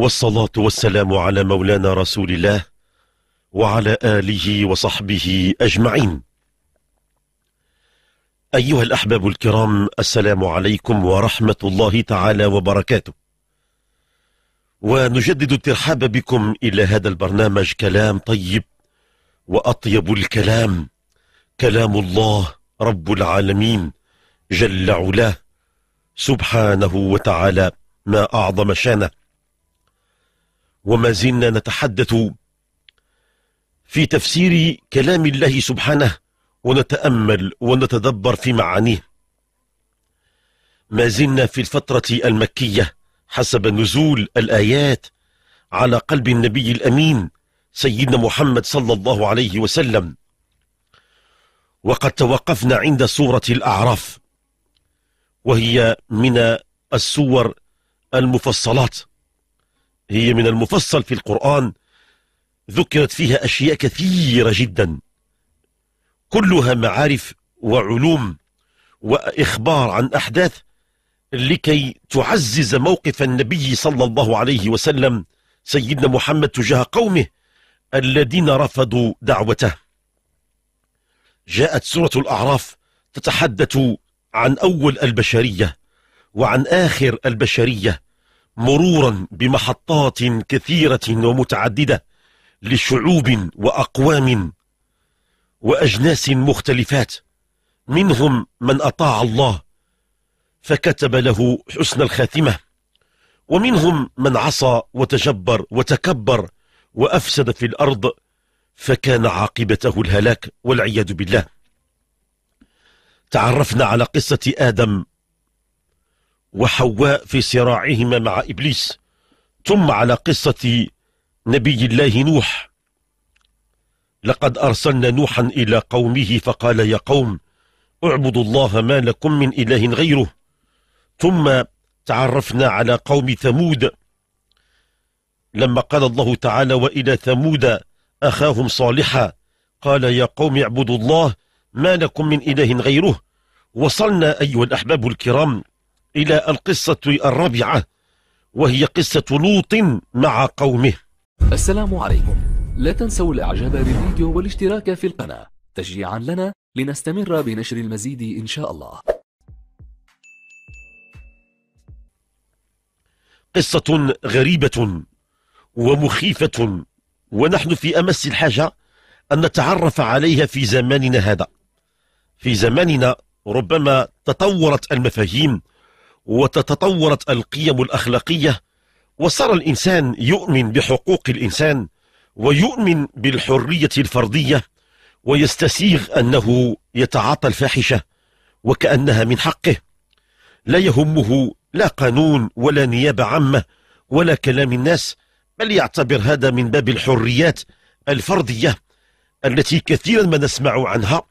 والصلاة والسلام على مولانا رسول الله وعلى آله وصحبه أجمعين أيها الأحباب الكرام السلام عليكم ورحمة الله تعالى وبركاته ونجدد الترحاب بكم إلى هذا البرنامج كلام طيب وأطيب الكلام كلام الله رب العالمين جل علاه سبحانه وتعالى ما أعظم شانه وما زلنا نتحدث في تفسير كلام الله سبحانه ونتأمل ونتدبر في معانيه ما زلنا في الفترة المكية حسب نزول الآيات على قلب النبي الأمين سيدنا محمد صلى الله عليه وسلم وقد توقفنا عند سورة الأعراف وهي من السور المفصلات هي من المفصل في القرآن ذكرت فيها أشياء كثيرة جدا كلها معارف وعلوم وإخبار عن أحداث لكي تعزز موقف النبي صلى الله عليه وسلم سيدنا محمد تجاه قومه الذين رفضوا دعوته جاءت سورة الأعراف تتحدث عن أول البشرية وعن آخر البشرية مرورا بمحطات كثيرة ومتعددة لشعوب وأقوام وأجناس مختلفات منهم من أطاع الله فكتب له حسن الخاتمة ومنهم من عصى وتجبر وتكبر وأفسد في الأرض فكان عاقبته الهلاك والعياذ بالله تعرفنا على قصة آدم وحواء في صراعهما مع إبليس ثم على قصة نبي الله نوح لقد أرسلنا نوحا إلى قومه فقال يا قوم اعبدوا الله ما لكم من إله غيره ثم تعرفنا على قوم ثمود لما قال الله تعالى وإلى ثمود أخاهم صالحا قال يا قوم اعبدوا الله ما لكم من إله غيره وصلنا أيها الأحباب الكرام إلى القصة الرابعة وهي قصة لوط مع قومه السلام عليكم لا تنسوا الإعجاب بالفيديو والاشتراك في القناة تشجيعا لنا لنستمر بنشر المزيد إن شاء الله قصة غريبة ومخيفة ونحن في أمس الحاجة أن نتعرف عليها في زماننا هذا في زماننا ربما تطورت المفاهيم وتتطورت القيم الأخلاقية وصار الإنسان يؤمن بحقوق الإنسان ويؤمن بالحرية الفردية ويستسيغ أنه يتعاطى الفاحشة وكأنها من حقه لا يهمه لا قانون ولا نيابة عامة ولا كلام الناس بل يعتبر هذا من باب الحريات الفردية التي كثيرا ما نسمع عنها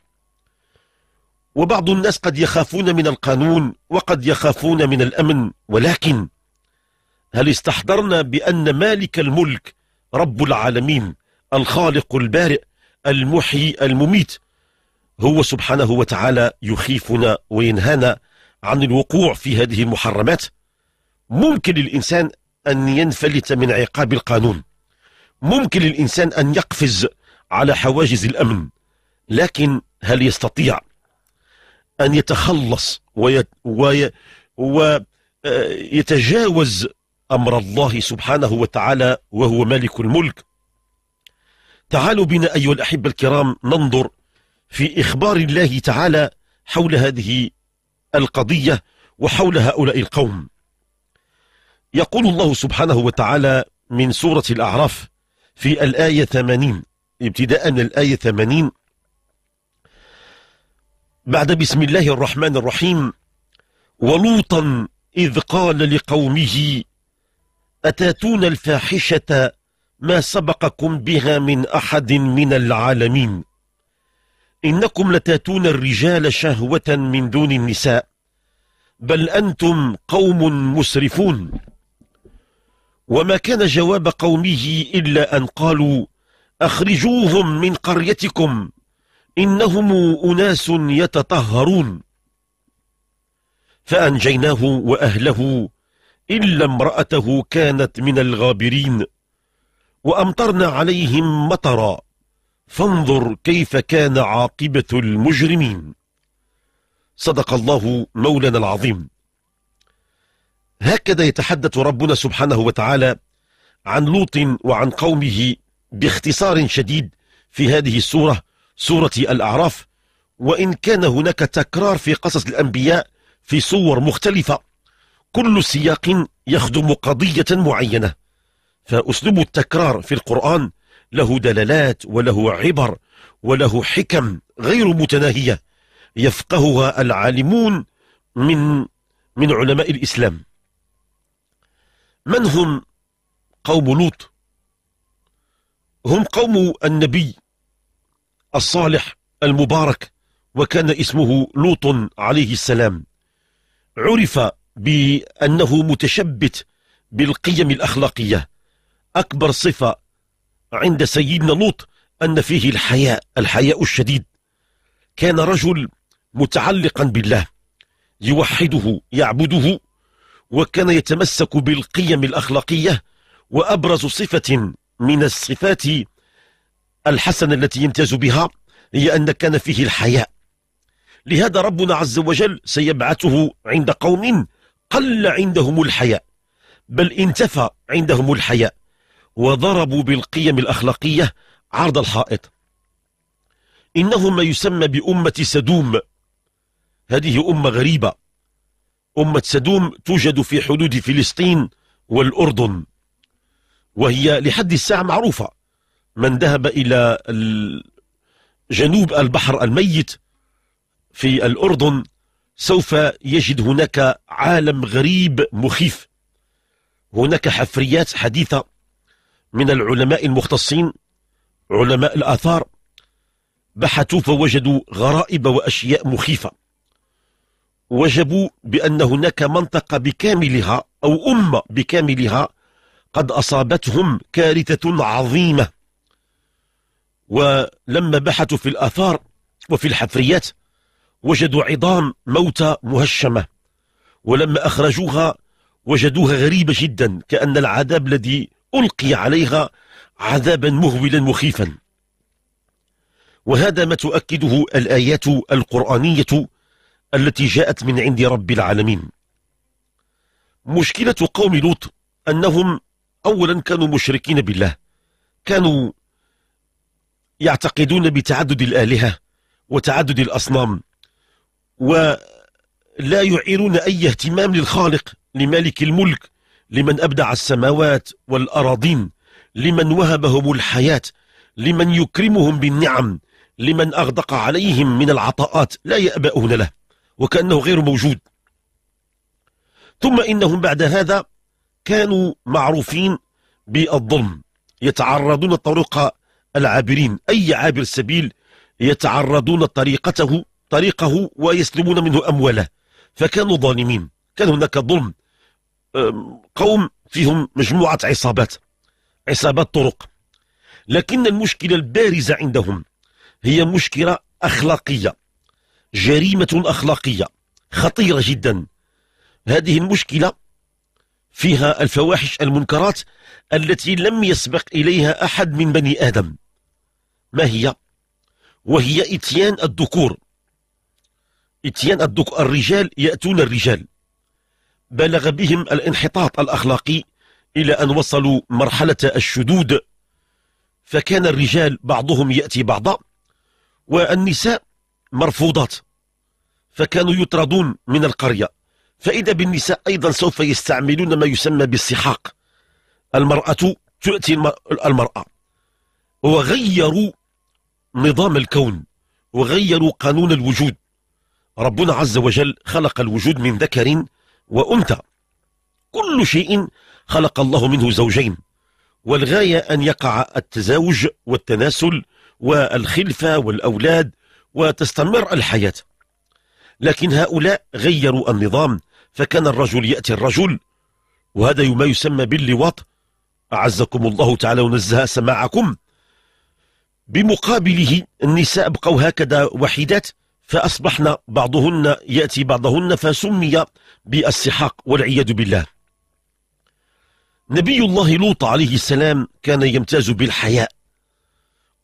وبعض الناس قد يخافون من القانون وقد يخافون من الأمن ولكن هل استحضرنا بأن مالك الملك رب العالمين الخالق البارئ المحيي المميت هو سبحانه وتعالى يخيفنا وينهانا عن الوقوع في هذه المحرمات ممكن للإنسان أن ينفلت من عقاب القانون ممكن للإنسان أن يقفز على حواجز الأمن لكن هل يستطيع أن يتخلص ويتجاوز آه، أمر الله سبحانه وتعالى وهو مالك الملك تعالوا بنا أيها الأحبة الكرام ننظر في إخبار الله تعالى حول هذه القضية وحول هؤلاء القوم يقول الله سبحانه وتعالى من سورة الأعراف في الآية 80 ابتداء من الآية 80 بعد بسم الله الرحمن الرحيم ولوطا إذ قال لقومه أتاتون الفاحشة ما سبقكم بها من أحد من العالمين إنكم لتاتون الرجال شهوة من دون النساء بل أنتم قوم مسرفون وما كان جواب قومه إلا أن قالوا أخرجوهم من قريتكم إنهم أناس يتطهرون فأنجيناه وأهله إلا امرأته كانت من الغابرين وأمطرنا عليهم مطرا فانظر كيف كان عاقبة المجرمين صدق الله مولانا العظيم هكذا يتحدث ربنا سبحانه وتعالى عن لوط وعن قومه باختصار شديد في هذه السورة سورة الأعراف وإن كان هناك تكرار في قصص الأنبياء في صور مختلفة كل سياق يخدم قضية معينة فأسلوب التكرار في القرآن له دلالات وله عبر وله حكم غير متناهية يفقهها العالمون من من علماء الإسلام من هم قوم لوط هم قوم النبي الصالح المبارك وكان اسمه لوط عليه السلام عرف بأنه متشبت بالقيم الأخلاقية أكبر صفة عند سيدنا لوط أن فيه الحياء الحياء الشديد كان رجل متعلقا بالله يوحده يعبده وكان يتمسك بالقيم الأخلاقية وأبرز صفة من الصفات الحسنة التي يمتاز بها هي أن كان فيه الحياء لهذا ربنا عز وجل سيبعثه عند قوم قل عندهم الحياء بل انتفى عندهم الحياء وضربوا بالقيم الأخلاقية عرض الحائط إنهم ما يسمى بأمة سدوم هذه أمة غريبة أمة سدوم توجد في حدود فلسطين والأردن وهي لحد الساعة معروفة من ذهب إلى جنوب البحر الميت في الأردن سوف يجد هناك عالم غريب مخيف هناك حفريات حديثة من العلماء المختصين علماء الآثار بحثوا فوجدوا غرائب وأشياء مخيفة وجبوا بأن هناك منطقة بكاملها أو أمة بكاملها قد أصابتهم كارثة عظيمة ولما بحثوا في الآثار وفي الحفريات وجدوا عظام موتى مهشمة ولما أخرجوها وجدوها غريبة جدا كأن العذاب الذي ألقي عليها عذابا مهولا مخيفا وهذا ما تؤكده الآيات القرآنية التي جاءت من عند رب العالمين مشكلة قوم لوط أنهم أولا كانوا مشركين بالله كانوا يعتقدون بتعدد الآلهة وتعدد الأصنام ولا يعيرون أي اهتمام للخالق لمالك الملك لمن أبدع السماوات والأراضين لمن وهبهم الحياة لمن يكرمهم بالنعم لمن أغدق عليهم من العطاءات لا يأبؤون له وكأنه غير موجود ثم إنهم بعد هذا كانوا معروفين بالظلم يتعرضون الطرق العابرين أي عابر سبيل يتعرضون طريقته طريقه ويسلبون منه أمواله فكانوا ظالمين كان هناك ظلم قوم فيهم مجموعة عصابات عصابات طرق لكن المشكلة البارزة عندهم هي مشكلة أخلاقية جريمة أخلاقية خطيرة جدا هذه المشكلة فيها الفواحش المنكرات التي لم يسبق إليها أحد من بني آدم ما هي؟ وهي إتيان الذكور إتيان الذكور الرجال يأتون الرجال بلغ بهم الانحطاط الأخلاقي إلى أن وصلوا مرحلة الشدود فكان الرجال بعضهم يأتي بعضا والنساء مرفوضات فكانوا يطردون من القرية فإذا بالنساء أيضا سوف يستعملون ما يسمى بالسحاق المرأة تؤتي المرأة وغيروا نظام الكون وغيروا قانون الوجود ربنا عز وجل خلق الوجود من ذكر وأنثى كل شيء خلق الله منه زوجين والغاية أن يقع التزاوج والتناسل والخلفة والأولاد وتستمر الحياة لكن هؤلاء غيروا النظام فكان الرجل يأتي الرجل وهذا ما يسمى باللواط أعزكم الله تعالى ونزه سماعكم بمقابله النساء بقوا هكذا وحيدات فأصبحنا بعضهن يأتي بعضهن فسمي بالسحاق والعياذ بالله نبي الله لوط عليه السلام كان يمتاز بالحياء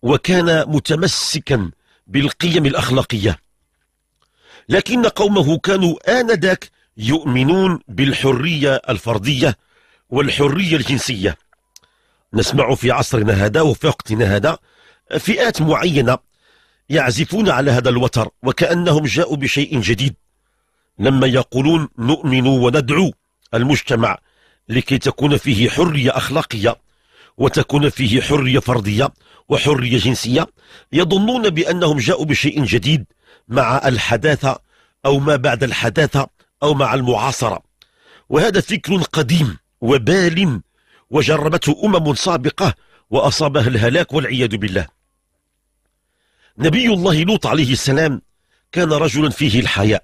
وكان متمسكا بالقيم الأخلاقية لكن قومه كانوا آنذاك يؤمنون بالحرية الفردية والحرية الجنسية نسمع في عصرنا هذا وفي وقتنا هذا فئات معينة يعزفون على هذا الوتر وكأنهم جاءوا بشيء جديد لما يقولون نؤمن وندعو المجتمع لكي تكون فيه حرية أخلاقية وتكون فيه حرية فردية وحرية جنسية يظنون بأنهم جاءوا بشيء جديد مع الحداثة أو ما بعد الحداثة أو مع المعاصرة وهذا فكر قديم وبال وجربته أمم سابقة وأصابها الهلاك والعياذ بالله نبي الله لوط عليه السلام كان رجلا فيه الحياء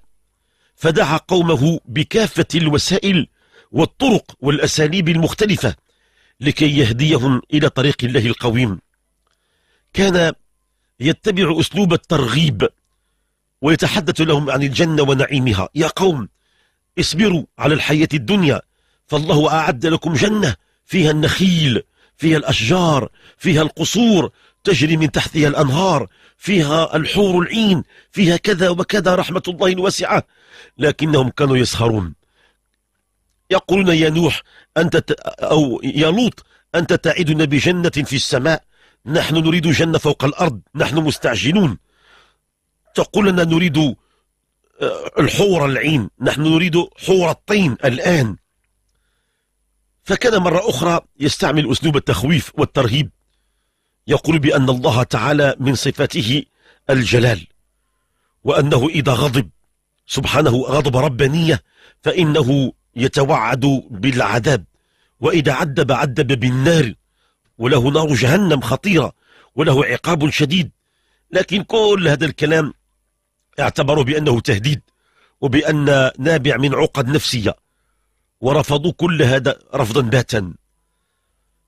فدعا قومه بكافة الوسائل والطرق والأساليب المختلفة لكي يهديهم إلى طريق الله القويم كان يتبع أسلوب الترغيب ويتحدث لهم عن الجنة ونعيمها يا قوم اصبروا على الحياة الدنيا فالله أعد لكم جنة فيها النخيل فيها الأشجار فيها القصور تجري من تحتها الأنهار فيها الحور العين فيها كذا وكذا رحمة الله الواسعة لكنهم كانوا يسخرون يقولون يا نوح أنت أو يا لوط أنت تعدنا بجنة في السماء نحن نريد جنة فوق الأرض نحن مستعجلون تقول لنا نريد الحور العين نحن نريد حور الطين الآن فكان مرة أخرى يستعمل أسلوب التخويف والترهيب يقول بأن الله تعالى من صفاته الجلال وأنه إذا غضب سبحانه غضب ربانية فإنه يتوعد بالعذاب وإذا عدب عدب بالنار وله نار جهنم خطيرة وله عقاب شديد لكن كل هذا الكلام اعتبروا بأنه تهديد وبأن نابع من عقد نفسية ورفضوا كل هذا رفضا باتا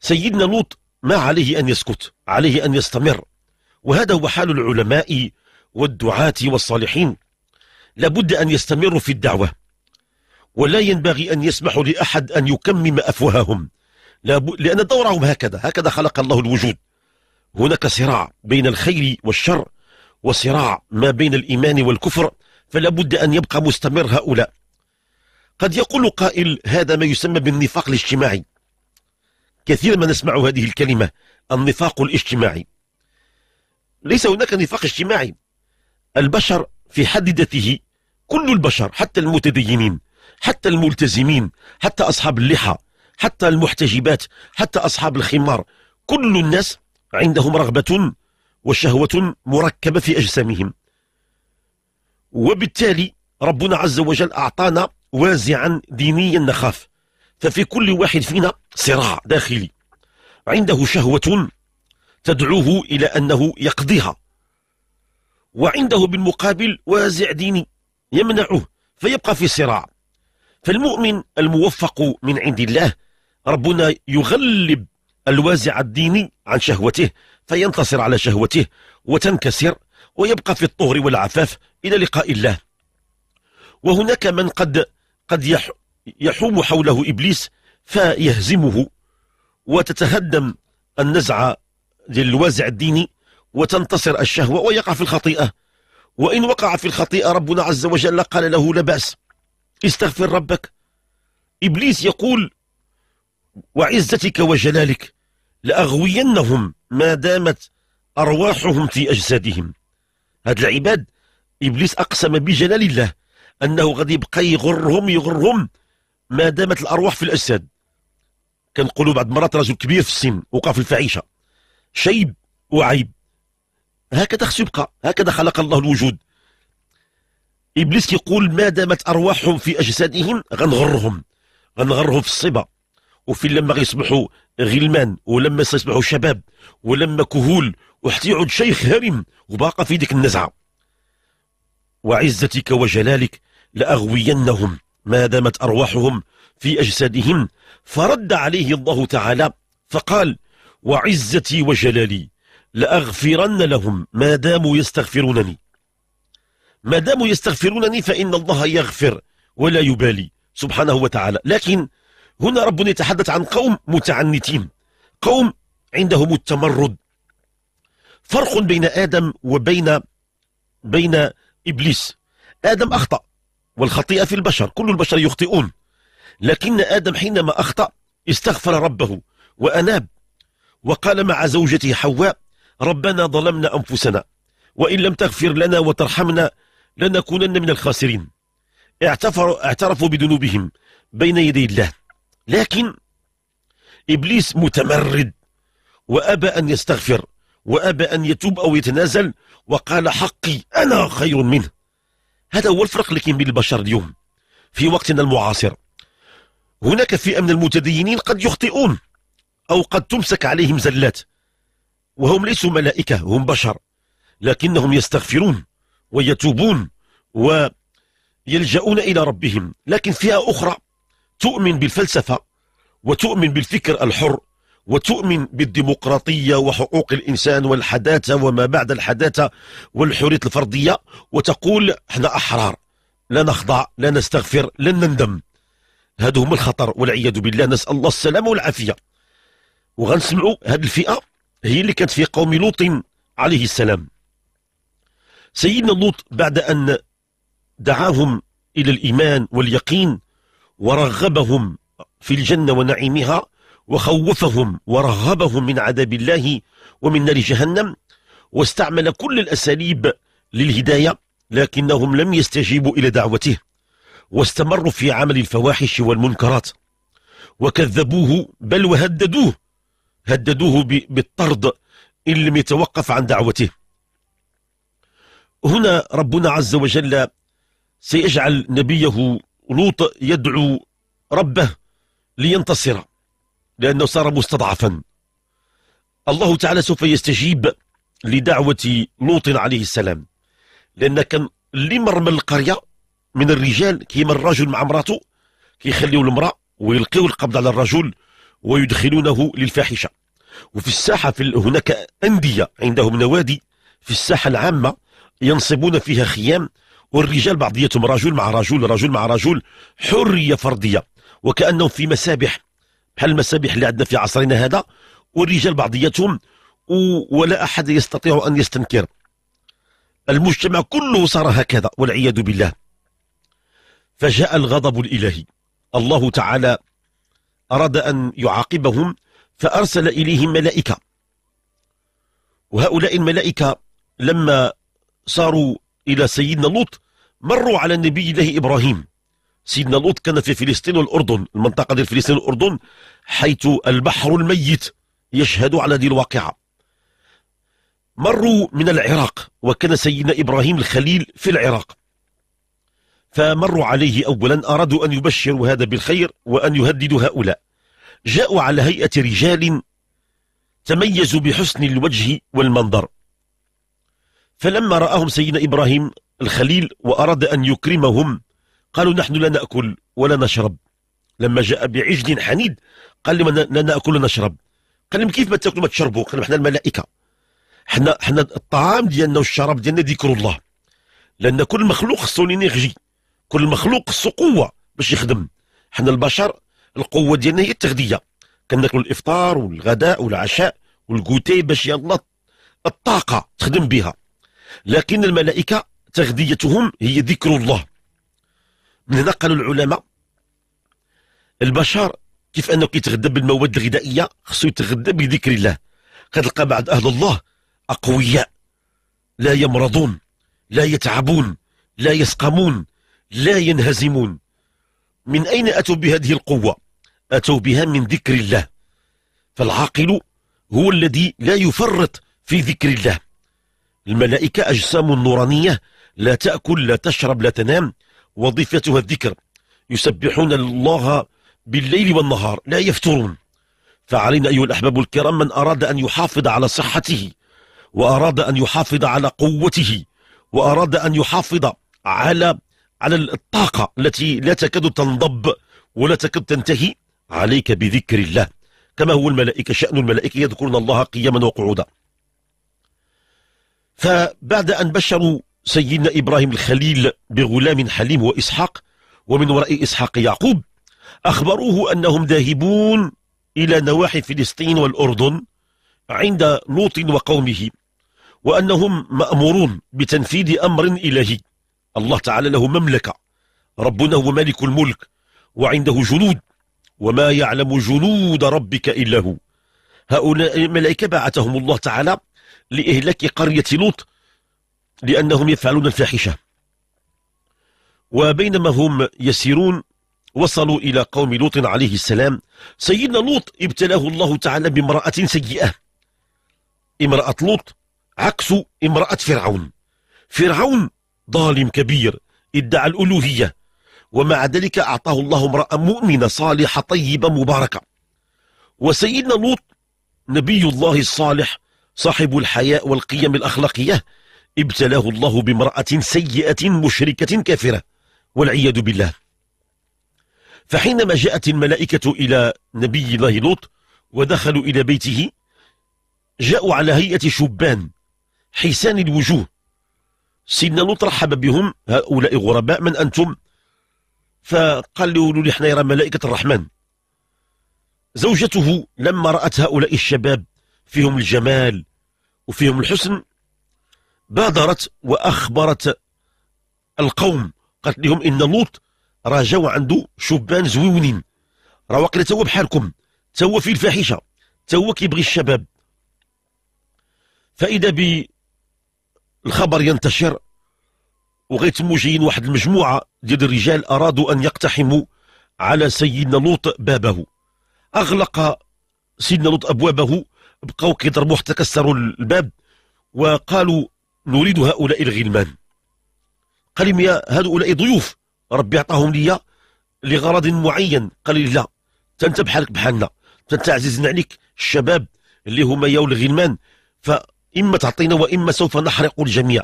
سيدنا لوط ما عليه أن يسكت عليه أن يستمر وهذا هو حال العلماء والدعاة والصالحين لابد أن يستمروا في الدعوة ولا ينبغي أن يسمحوا لأحد أن يكمم أفواههم لأن دورهم هكذا هكذا خلق الله الوجود هناك صراع بين الخير والشر وصراع ما بين الإيمان والكفر فلا بد أن يبقى مستمر هؤلاء قد يقول قائل هذا ما يسمى بالنفاق الاجتماعي كثيرا ما نسمع هذه الكلمة النفاق الاجتماعي ليس هناك نفاق اجتماعي البشر في حد ذاته كل البشر حتى المتدينين حتى الملتزمين حتى أصحاب اللحى حتى المحتجبات حتى أصحاب الخمار كل الناس عندهم رغبة وشهوة مركبة في أجسامهم وبالتالي ربنا عز وجل أعطانا وازعا دينيا نخاف ففي كل واحد فينا صراع داخلي عنده شهوة تدعوه إلى أنه يقضيها وعنده بالمقابل وازع ديني يمنعه فيبقى في صراع فالمؤمن الموفق من عند الله ربنا يغلب الوازع الديني عن شهوته فينتصر على شهوته وتنكسر ويبقى في الطهر والعفاف إلى لقاء الله وهناك من قد قد يحوم حوله إبليس فيهزمه وتتهدم النزعة للوازع الديني وتنتصر الشهوة ويقع في الخطيئة وإن وقع في الخطيئة ربنا عز وجل قال له لا بأس استغفر ربك إبليس يقول وعزتك وجلالك لأغوينهم ما دامت أرواحهم في أجسادهم هاد العباد إبليس أقسم بجلال الله أنه غادي يبقى يغرهم يغرهم ما دامت الأرواح في الأجساد كنقولوا بعض المرات رجل كبير في السن وقع في الفعيشة شيب وعيب هكذا خصو يبقى هكذا خلق الله الوجود إبليس يقول ما دامت أرواحهم في أجسادهم غنغرهم غنغرهم في الصبا وفين لما غيصبحوا غلمان ولما يصبحوا شباب ولما كهول وحتى يعود شيخ هرم وباقى في ديك النزعه وعزتك وجلالك لاغوينهم ما دامت ارواحهم في اجسادهم فرد عليه الله تعالى فقال وعزتي وجلالي لأغفرن لهم ما داموا يستغفرونني ما داموا يستغفرونني فإن الله يغفر ولا يبالي سبحانه وتعالى لكن هنا ربنا يتحدث عن قوم متعنتين قوم عندهم التمرد فرق بين آدم وبين بين إبليس آدم أخطأ والخطيئة في البشر كل البشر يخطئون لكن آدم حينما أخطأ استغفر ربه وأناب وقال مع زوجته حواء ربنا ظلمنا أنفسنا وإن لم تغفر لنا وترحمنا لنكونن من الخاسرين اعترفوا بذنوبهم بين يدي الله لكن إبليس متمرد وأبى أن يستغفر وأبى أن يتوب أو يتنازل وقال حقي أنا خير منه هذا هو الفرق اللي كاين بين البشر اليوم في وقتنا المعاصر هناك فئة من المتدينين قد يخطئون أو قد تمسك عليهم زلات وهم ليسوا ملائكة هم بشر لكنهم يستغفرون ويتوبون ويلجؤون إلى ربهم لكن فئة أخرى تؤمن بالفلسفة وتؤمن بالفكر الحر وتؤمن بالديمقراطية وحقوق الإنسان والحداثة وما بعد الحداثة والحرية الفردية وتقول احنا أحرار لا نخضع لا نستغفر لن نندم هادو هما الخطر والعياذ بالله نسأل الله السلامة والعافية وغنسمعوا هذه الفئة هي اللي كانت في قوم لوط عليه السلام سيدنا لوط بعد أن دعاهم إلى الإيمان واليقين ورغبهم في الجنة ونعيمها وخوفهم ورهبهم من عذاب الله ومن نار جهنم واستعمل كل الأساليب للهداية لكنهم لم يستجيبوا إلى دعوته واستمروا في عمل الفواحش والمنكرات وكذبوه بل وهددوه هددوه بالطرد إن لم يتوقف عن دعوته هنا ربنا عز وجل سيجعل نبيه لوط يدعو ربه لينتصر لأنه صار مستضعفا الله تعالى سوف يستجيب لدعوة لوط عليه السلام لأن كان لمرمى القرية من الرجال كيما الرجل مع امراته كيخليوا المرأة ويلقيوا القبض على الرجل ويدخلونه للفاحشة وفي الساحة في هناك أندية عندهم نوادي في الساحة العامة ينصبون فيها خيام والرجال بعضيتهم رجل مع رجل رجل مع رجل حرية فردية وكأنهم في مسابح بحال المسابح اللي عندنا في عصرنا هذا والرجال بعضيتهم ولا أحد يستطيع أن يستنكر المجتمع كله صار هكذا والعياذ بالله فجاء الغضب الإلهي الله تعالى أراد أن يعاقبهم فأرسل إليهم ملائكة وهؤلاء الملائكة لما صاروا إلى سيدنا لوط مروا على النبي الله إبراهيم سيدنا لوط كان في فلسطين والأردن المنطقة ديال فلسطين والأردن حيث البحر الميت يشهد على دي الواقعة مروا من العراق وكان سيدنا إبراهيم الخليل في العراق فمروا عليه أولا أرادوا أن يبشروا هذا بالخير وأن يهددوا هؤلاء جاءوا على هيئة رجال تميزوا بحسن الوجه والمنظر فلما رآهم سيدنا إبراهيم الخليل وأراد أن يكرمهم قالوا نحن لا نأكل ولا نشرب لما جاء بعجل حنيد قال لهم لا نأكل ونشرب قال لهم كيف ما تاكلوا ما تشربوا قال لهم احنا الملائكة احنا احنا الطعام ديالنا والشراب ديالنا ذكر الله لأن كل مخلوق خصو لينيرجي كل مخلوق خصو قوة باش يخدم حنا البشر القوة ديالنا هي التغذية كناكلوا الإفطار والغداء والعشاء والكوتي باش يلا الطاقة تخدم بها لكن الملائكة تغذيتهم هي ذكر الله من هنا قالوا العلماء البشر كيف انه كيتغذى بالمواد الغذائيه خصو يتغذى بذكر الله كتلقى بعض اهل الله اقوياء لا يمرضون لا يتعبون لا يسقمون لا ينهزمون من اين اتوا بهذه القوه اتوا بها من ذكر الله فالعاقل هو الذي لا يفرط في ذكر الله الملائكه اجسام نورانيه لا تأكل لا تشرب لا تنام وظيفتها الذكر يسبحون الله بالليل والنهار لا يفترون فعلينا أيها الأحباب الكرام من أراد أن يحافظ على صحته وأراد أن يحافظ على قوته وأراد أن يحافظ على على الطاقة التي لا تكاد تنضب ولا تكاد تنتهي عليك بذكر الله كما هو الملائكة شأن الملائكة يذكرون الله قياما وقعودا فبعد أن بشروا سيدنا إبراهيم الخليل بغلام حليم وإسحاق ومن وراء إسحاق يعقوب أخبروه أنهم ذاهبون إلى نواحي فلسطين والأردن عند لوط وقومه وأنهم مأمورون بتنفيذ أمر إلهي الله تعالى له مملكة ربنا هو ملك الملك وعنده جنود وما يعلم جنود ربك إلا هو هؤلاء الملائكة بعثهم الله تعالى لإهلاك قرية لوط لأنهم يفعلون الفاحشة وبينما هم يسيرون وصلوا إلى قوم لوط عليه السلام سيدنا لوط ابتلاه الله تعالى بامرأة سيئة امرأة لوط عكس امرأة فرعون فرعون ظالم كبير ادعى الألوهية ومع ذلك أعطاه الله امرأة مؤمنة صالحة طيبة مباركة وسيدنا لوط نبي الله الصالح صاحب الحياء والقيم الأخلاقية ابتلاه الله بامرأة سيئة مشركة كافرة والعياذ بالله فحينما جاءت الملائكة إلى نبي الله لوط ودخلوا إلى بيته جاءوا على هيئة شبان حسان الوجوه سيدنا لوط رحب بهم هؤلاء غرباء من أنتم فقالوا له لي يرى ملائكة الرحمن زوجته لما رأت هؤلاء الشباب فيهم الجمال وفيهم الحسن بادرت وأخبرت القوم قالت لهم إن لوط راه جاو عنده شبان زويونين راه واقيلا تا هو بحالكم تا هو في الفاحشه تا هو كيبغي الشباب فاذا بالخبر ينتشر وغيتمو جايين واحد المجموعه ديال الرجال ارادوا ان يقتحموا على سيدنا لوط بابه اغلق سيدنا لوط ابوابه بقاو كيضربوا حتى كسروا الباب وقالوا نريد هؤلاء الغلمان قال لي هؤلاء ضيوف ربي عطاهم لي لغرض معين قال لي لا انت بحالك بحالنا انت عزيزنا عليك الشباب اللي هما ياو الغلمان فاما تعطينا واما سوف نحرق الجميع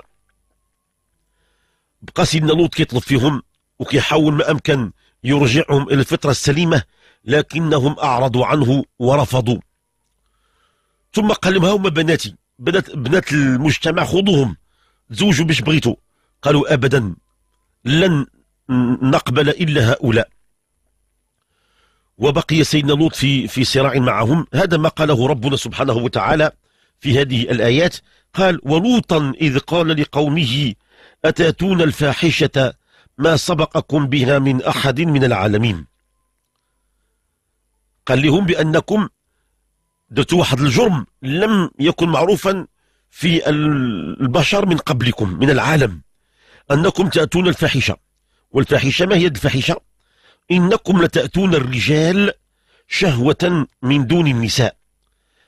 بقى سيدنا لوط كيطلب فيهم وكيحاول ما امكن يرجعهم الى الفطره السليمه لكنهم اعرضوا عنه ورفضوا ثم قال لهم هاهما بناتي بنات بنات المجتمع خذوهم تزوجوا باش بغيتوا قالوا ابدا لن نقبل الا هؤلاء وبقي سيدنا لوط في في صراع معهم هذا ما قاله ربنا سبحانه وتعالى في هذه الايات قال ولوطا اذ قال لقومه اتاتون الفاحشه ما سبقكم بها من احد من العالمين قال لهم بانكم درتوا واحد الجرم لم يكن معروفا في البشر من قبلكم من العالم أنكم تأتون الفاحشة والفاحشة ما هي الفاحشة إنكم لتأتون الرجال شهوة من دون النساء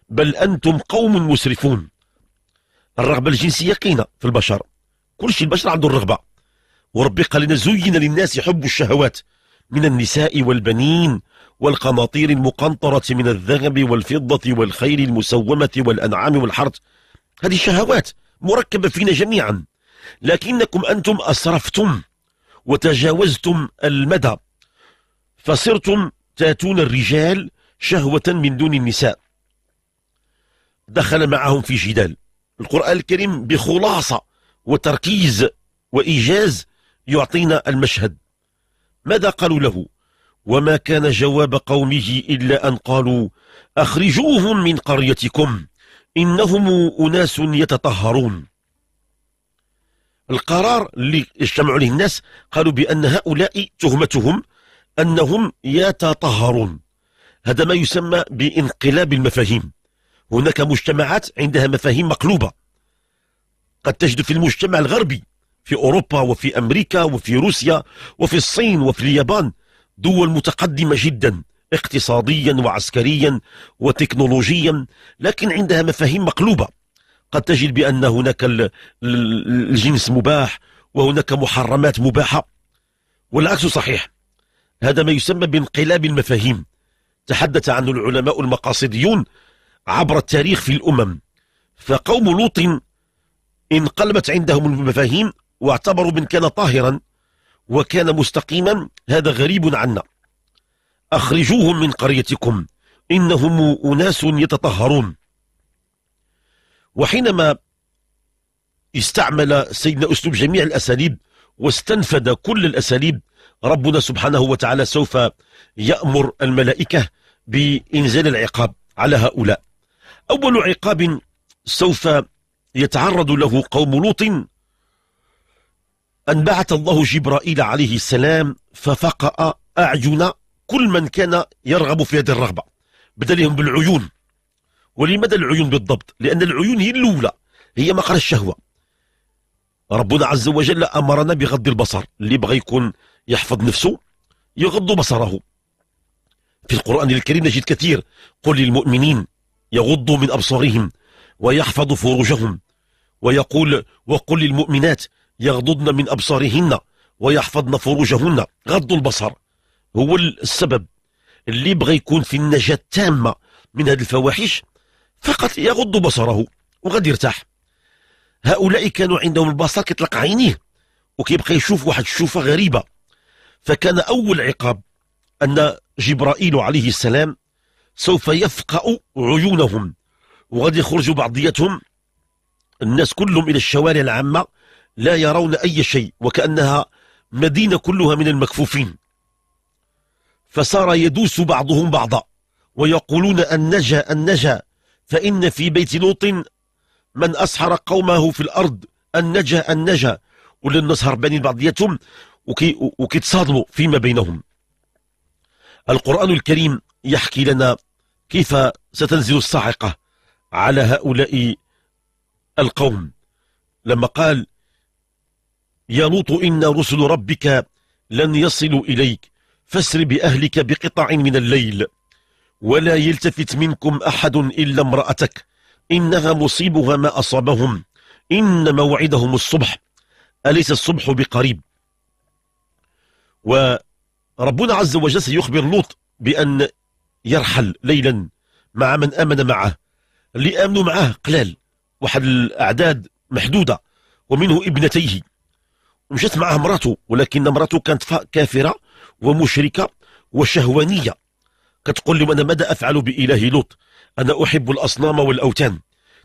بل أنتم قوم مسرفون الرغبة الجنسية كاينة في البشر كل شيء البشر عنده الرغبة وربي قال لنا زين للناس حب الشهوات من النساء والبنين والقناطير المقنطرة من الذهب والفضة والخير المسومة والأنعام والحرث هذه الشهوات مركبة فينا جميعا لكنكم أنتم أسرفتم وتجاوزتم المدى فصرتم تاتون الرجال شهوة من دون النساء دخل معهم في جدال القرآن الكريم بخلاصة وتركيز وإيجاز يعطينا المشهد ماذا قالوا له وما كان جواب قومه إلا أن قالوا أخرجوهم من قريتكم إنهم أناس يتطهرون القرار اللي اجتمعوا عليه الناس قالوا بأن هؤلاء تهمتهم أنهم يتطهرون هذا ما يسمى بانقلاب المفاهيم هناك مجتمعات عندها مفاهيم مقلوبة قد تجد في المجتمع الغربي في أوروبا وفي أمريكا وفي روسيا وفي الصين وفي اليابان دول متقدمة جدا اقتصاديا وعسكريا وتكنولوجيا لكن عندها مفاهيم مقلوبة قد تجد بأن هناك الجنس مباح وهناك محرمات مباحة والعكس صحيح هذا ما يسمى بانقلاب المفاهيم تحدث عنه العلماء المقاصديون عبر التاريخ في الأمم فقوم لوط انقلبت عندهم المفاهيم واعتبروا من كان طاهرا وكان مستقيما هذا غريب عنا أخرجوهم من قريتكم إنهم أناس يتطهرون وحينما استعمل سيدنا أسلوب جميع الأساليب واستنفد كل الأساليب ربنا سبحانه وتعالى سوف يأمر الملائكة بإنزال العقاب على هؤلاء أول عقاب سوف يتعرض له قوم لوط أن بعث الله جبرائيل عليه السلام ففقأ أعين كل من كان يرغب في هذه الرغبة بدا لهم بالعيون ولماذا العيون بالضبط لأن العيون هي الأولى هي مقر الشهوة ربنا عز وجل أمرنا بغض البصر اللي بغى يكون يحفظ نفسه يغض بصره في القرآن الكريم نجد كثير قل للمؤمنين يغضوا من أبصارهم ويحفظوا فروجهم ويقول وقل للمؤمنات يغضضن من أبصارهن ويحفظن فروجهن غض البصر هو السبب اللي بغى يكون في النجاة التامة من هذه الفواحش فقط يغض بصره وغادي يرتاح هؤلاء كانوا عندهم البصر كيطلق عينيه وكيبقى يشوف واحد الشوفة غريبة فكان أول عقاب أن جبرائيل عليه السلام سوف يفقأ عيونهم وغادي يخرجوا بعضيتهم الناس كلهم إلى الشوارع العامة لا يرون أي شيء وكأنها مدينة كلها من المكفوفين فصار يدوس بعضهم بعضا ويقولون النجا النجا فإن في بيت لوط من أسحر قومه في الأرض النجا النجا نسهر بني بعضيتهم وكي وكيتصادموا فيما بينهم القرآن الكريم يحكي لنا كيف ستنزل الصاعقة على هؤلاء القوم لما قال يا لوط إن رسل ربك لن يصلوا إليك فاسر بأهلك بقطع من الليل ولا يلتفت منكم أحد إلا امرأتك إنها مصيبها ما أصابهم إن موعدهم الصبح أليس الصبح بقريب وربنا عز وجل سيخبر لوط بأن يرحل ليلا مع من آمن معه اللي آمنوا معه قلال واحد الأعداد محدودة ومنه ابنتيه مشات معاه مراته ولكن مراته كانت كافرة ومشركة وشهوانية كتقول لهم أنا ماذا أفعل بإله لوط أنا أحب الأصنام والأوثان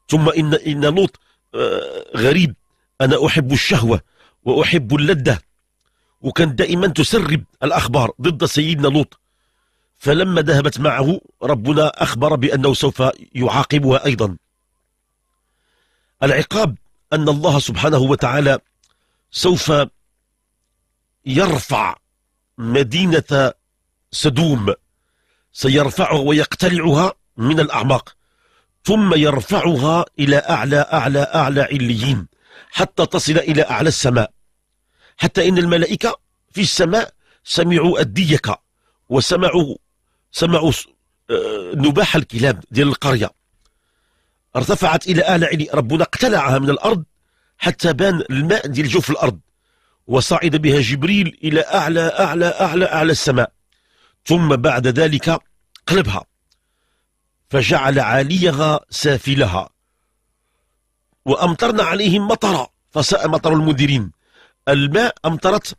ثم إن, إن لوط آه، غريب أنا أحب الشهوة وأحب اللذة وكانت دائما تسرب الأخبار ضد سيدنا لوط فلما ذهبت معه ربنا أخبر بأنه سوف يعاقبها أيضا العقاب أن الله سبحانه وتعالى سوف يرفع مدينة سدوم سيرفعها ويقتلعها من الأعماق ثم يرفعها إلى أعلى أعلى أعلى عليين حتى تصل إلى أعلى السماء حتى إن الملائكة في السماء سمعوا الديك وسمعوا سمعوا آه، نباح الكلاب ديال القرية ارتفعت إلى أعلى علي ربنا اقتلعها من الأرض حتى بان الماء ديال جوف في الارض وصعد بها جبريل الى اعلى اعلى اعلى اعلى السماء ثم بعد ذلك قلبها فجعل عاليها سافلها وامطرنا عليهم مطرا فساء مطر المديرين الماء امطرت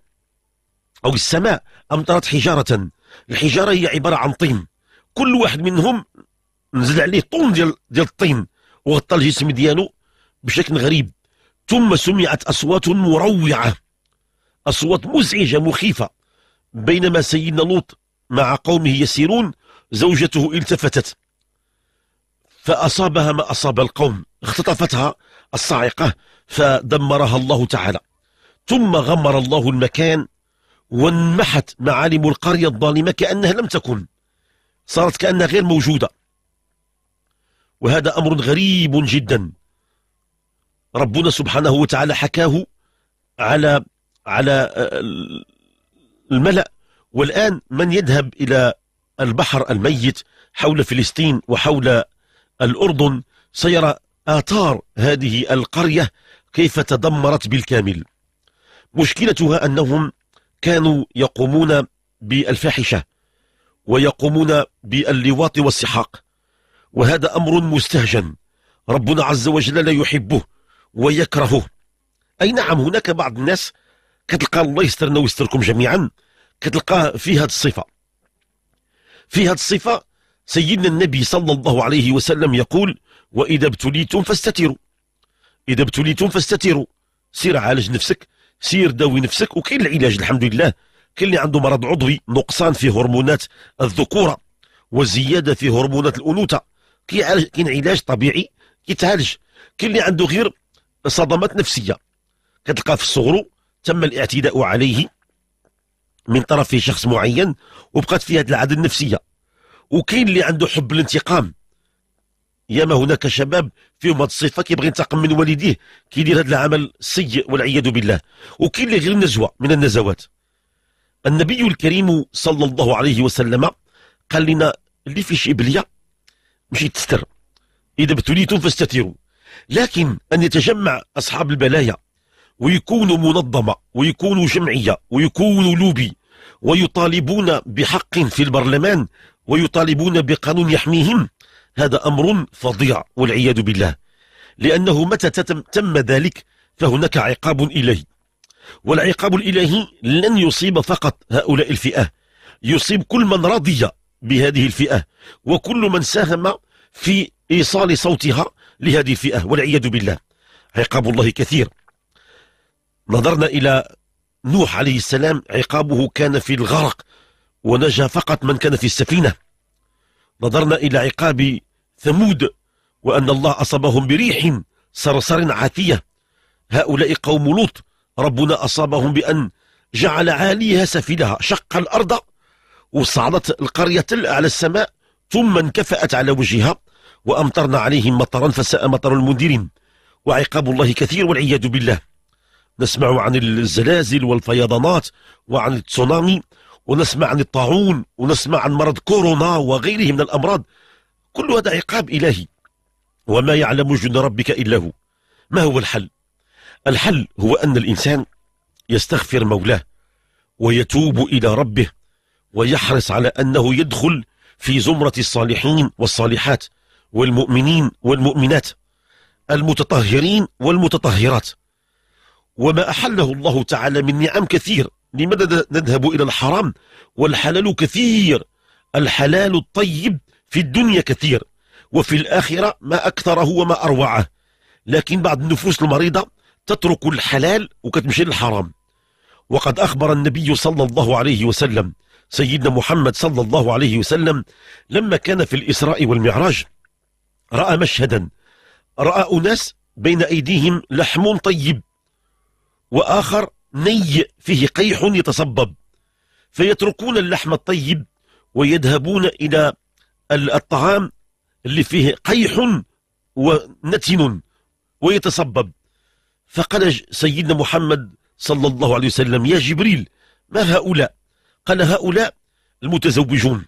او السماء امطرت حجاره الحجاره هي عباره عن طين كل واحد منهم نزل عليه طون ديال ديال الطين وغطى الجسم ديالو بشكل غريب ثم سمعت أصوات مروعة أصوات مزعجة مخيفة بينما سيدنا لوط مع قومه يسيرون زوجته التفتت فأصابها ما أصاب القوم اختطفتها الصاعقة فدمرها الله تعالى ثم غمر الله المكان وانمحت معالم القرية الظالمة كأنها لم تكن صارت كأنها غير موجودة وهذا أمر غريب جدا ربنا سبحانه وتعالى حكاه على على آه، الملأ والآن من يذهب إلى البحر الميت حول فلسطين وحول الأردن سيرى آثار هذه القرية كيف تدمرت بالكامل مشكلتها أنهم كانوا يقومون بالفاحشة ويقومون باللواط والسحاق وهذا أمر مستهجن ربنا عز وجل لا يحبه ويكرهه أي نعم هناك بعض الناس كتلقى الله يسترنا ويستركم جميعا كتلقاه في هذه الصفة في هذه الصفة سيدنا النبي صلى الله عليه وسلم يقول وإذا ابتليتم فاستتروا إذا ابتليتم فاستتروا سير عالج نفسك سير داوي نفسك وكاين العلاج الحمد لله كاين اللي عنده مرض عضوي نقصان في هرمونات الذكورة وزيادة في هرمونات الأنوثة كاين علاج طبيعي كيتعالج كاين اللي عنده غير صدمات نفسيه كتلقى في الصغر تم الاعتداء عليه من طرف شخص معين وبقات في هذه العاده النفسيه وكاين اللي عنده حب الانتقام ياما هناك شباب فيهم هذه الصفه كيبغي ينتقم من والديه كيدير هذا العمل السيء والعياذ بالله وكاين اللي غير نزوه من النزوات النبي الكريم صلى الله عليه وسلم قال لنا اللي في شبليه مشي تستر اذا ابتليتم فاستتروا لكن أن يتجمع أصحاب البلايا ويكونوا منظمة ويكونوا جمعية ويكونوا لوبي ويطالبون بحق في البرلمان ويطالبون بقانون يحميهم هذا أمر فظيع والعياذ بالله لأنه متى تتم تم ذلك فهناك عقاب إلهي والعقاب الإلهي لن يصيب فقط هؤلاء الفئة يصيب كل من رضي بهذه الفئة وكل من ساهم في إيصال صوتها لهذه الفئة والعياذ بالله عقاب الله كثير نظرنا إلى نوح عليه السلام عقابه كان في الغرق ونجا فقط من كان في السفينة نظرنا إلى عقاب ثمود وأن الله أصابهم بريح صرصر عاتية هؤلاء قوم لوط ربنا أصابهم بأن جعل عاليها سفلها شق الأرض وصعدت القرية على السماء ثم انكفأت على وجهها وأمطرنا عليهم مطرا فساء مطر المنذرين وعقاب الله كثير والعياذ بالله نسمع عن الزلازل والفيضانات وعن التسونامي ونسمع عن الطاعون ونسمع عن مرض كورونا وغيره من الأمراض كل هذا عقاب إلهي وما يعلم جند ربك إلا هو ما هو الحل؟ الحل هو أن الإنسان يستغفر مولاه ويتوب إلى ربه ويحرص على أنه يدخل في زمرة الصالحين والصالحات والمؤمنين والمؤمنات المتطهرين والمتطهرات وما أحله الله تعالى من نعم كثير لماذا نذهب إلى الحرام والحلال كثير الحلال الطيب في الدنيا كثير وفي الآخرة ما أكثره وما أروعه لكن بعض النفوس المريضة تترك الحلال وكتمشي للحرام وقد أخبر النبي صلى الله عليه وسلم سيدنا محمد صلى الله عليه وسلم لما كان في الإسراء والمعراج رأى مشهدا رأى أناس بين أيديهم لحم طيب وآخر ني فيه قيح يتصبب فيتركون اللحم الطيب ويذهبون إلى الطعام اللي فيه قيح ونتن ويتصبب فقال سيدنا محمد صلى الله عليه وسلم يا جبريل ما هؤلاء قال هؤلاء المتزوجون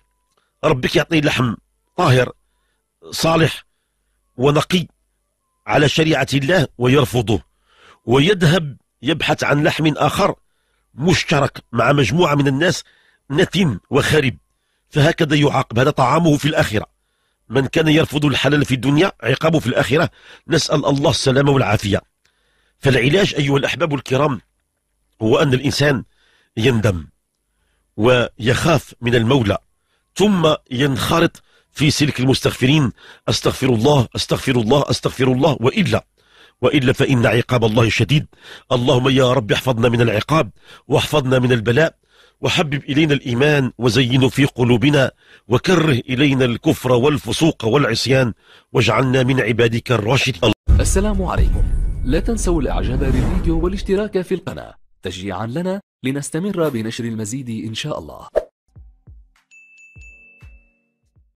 ربك يعطي لحم طاهر صالح ونقي على شريعة الله ويرفضه ويذهب يبحث عن لحم آخر مشترك مع مجموعة من الناس نتن وخرب فهكذا يعاقب هذا طعامه في الآخرة من كان يرفض الحلال في الدنيا عقابه في الآخرة نسأل الله السلامة والعافية فالعلاج أيها الأحباب الكرام هو أن الإنسان يندم ويخاف من المولى ثم ينخرط في سلك المستغفرين أستغفر الله أستغفر الله أستغفر الله وإلا وإلا فإن عقاب الله شديد اللهم يا رب احفظنا من العقاب واحفظنا من البلاء وحبب إلينا الإيمان وزينه في قلوبنا وكره إلينا الكفر والفسوق والعصيان واجعلنا من عبادك الراشدين السلام عليكم لا تنسوا الإعجاب بالفيديو والاشتراك في القناة تشجيعا لنا لنستمر بنشر المزيد إن شاء الله